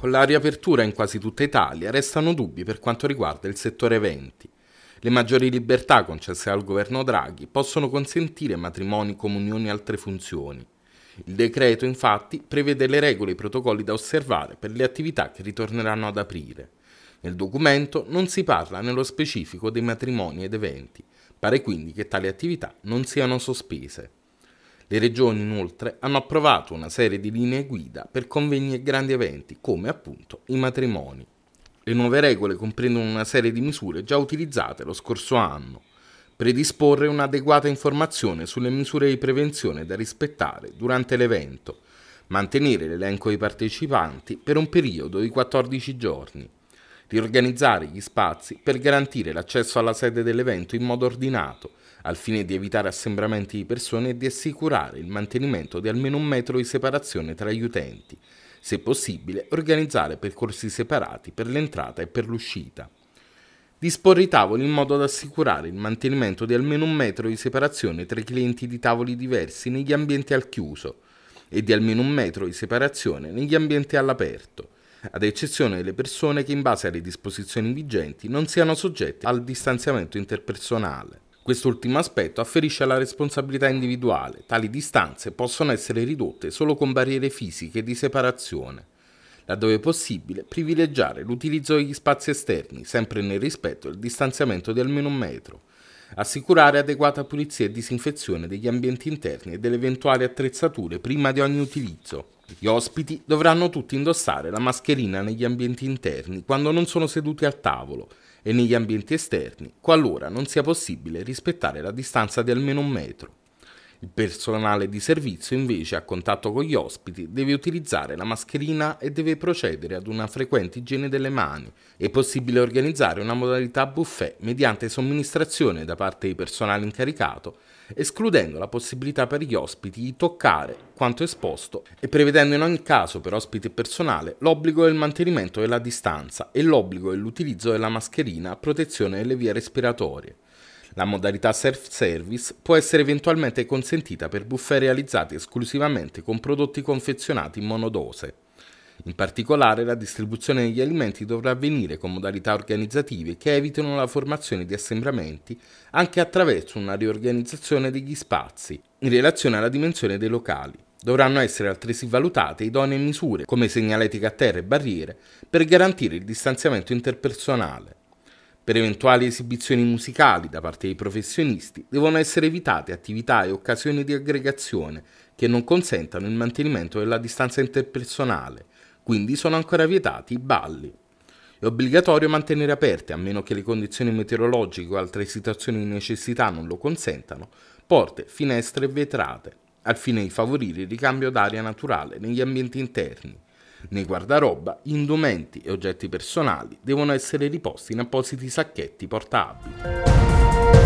Con la riapertura in quasi tutta Italia restano dubbi per quanto riguarda il settore eventi. Le maggiori libertà concesse al governo Draghi possono consentire matrimoni, comunioni e altre funzioni. Il decreto infatti prevede le regole e i protocolli da osservare per le attività che ritorneranno ad aprire. Nel documento non si parla nello specifico dei matrimoni ed eventi. Pare quindi che tali attività non siano sospese. Le regioni inoltre hanno approvato una serie di linee guida per convegni e grandi eventi, come appunto i matrimoni. Le nuove regole comprendono una serie di misure già utilizzate lo scorso anno. Predisporre un'adeguata informazione sulle misure di prevenzione da rispettare durante l'evento. Mantenere l'elenco dei partecipanti per un periodo di 14 giorni riorganizzare gli spazi per garantire l'accesso alla sede dell'evento in modo ordinato, al fine di evitare assembramenti di persone e di assicurare il mantenimento di almeno un metro di separazione tra gli utenti, se possibile organizzare percorsi separati per l'entrata e per l'uscita. Disporre i tavoli in modo da assicurare il mantenimento di almeno un metro di separazione tra i clienti di tavoli diversi negli ambienti al chiuso e di almeno un metro di separazione negli ambienti all'aperto ad eccezione delle persone che in base alle disposizioni vigenti non siano soggette al distanziamento interpersonale. Quest'ultimo aspetto afferisce alla responsabilità individuale, tali distanze possono essere ridotte solo con barriere fisiche di separazione. Laddove possibile, privilegiare l'utilizzo degli spazi esterni, sempre nel rispetto del distanziamento di almeno un metro. Assicurare adeguata pulizia e disinfezione degli ambienti interni e delle eventuali attrezzature prima di ogni utilizzo. Gli ospiti dovranno tutti indossare la mascherina negli ambienti interni quando non sono seduti al tavolo e negli ambienti esterni qualora non sia possibile rispettare la distanza di almeno un metro. Il personale di servizio invece a contatto con gli ospiti deve utilizzare la mascherina e deve procedere ad una frequente igiene delle mani. È possibile organizzare una modalità buffet mediante somministrazione da parte di personale incaricato, escludendo la possibilità per gli ospiti di toccare quanto esposto e prevedendo in ogni caso per ospiti e personale l'obbligo del mantenimento della distanza e l'obbligo dell'utilizzo della mascherina a protezione delle vie respiratorie. La modalità self-service può essere eventualmente consentita per buffet realizzati esclusivamente con prodotti confezionati in monodose. In particolare la distribuzione degli alimenti dovrà avvenire con modalità organizzative che evitino la formazione di assembramenti anche attraverso una riorganizzazione degli spazi in relazione alla dimensione dei locali. Dovranno essere altresì valutate idonee misure come segnaletica a terra e barriere per garantire il distanziamento interpersonale. Per eventuali esibizioni musicali da parte dei professionisti devono essere evitate attività e occasioni di aggregazione che non consentano il mantenimento della distanza interpersonale, quindi sono ancora vietati i balli. È obbligatorio mantenere aperte, a meno che le condizioni meteorologiche o altre situazioni di necessità non lo consentano, porte, finestre e vetrate, al fine di favorire il ricambio d'aria naturale negli ambienti interni nei guardaroba, indumenti e oggetti personali devono essere riposti in appositi sacchetti portabili.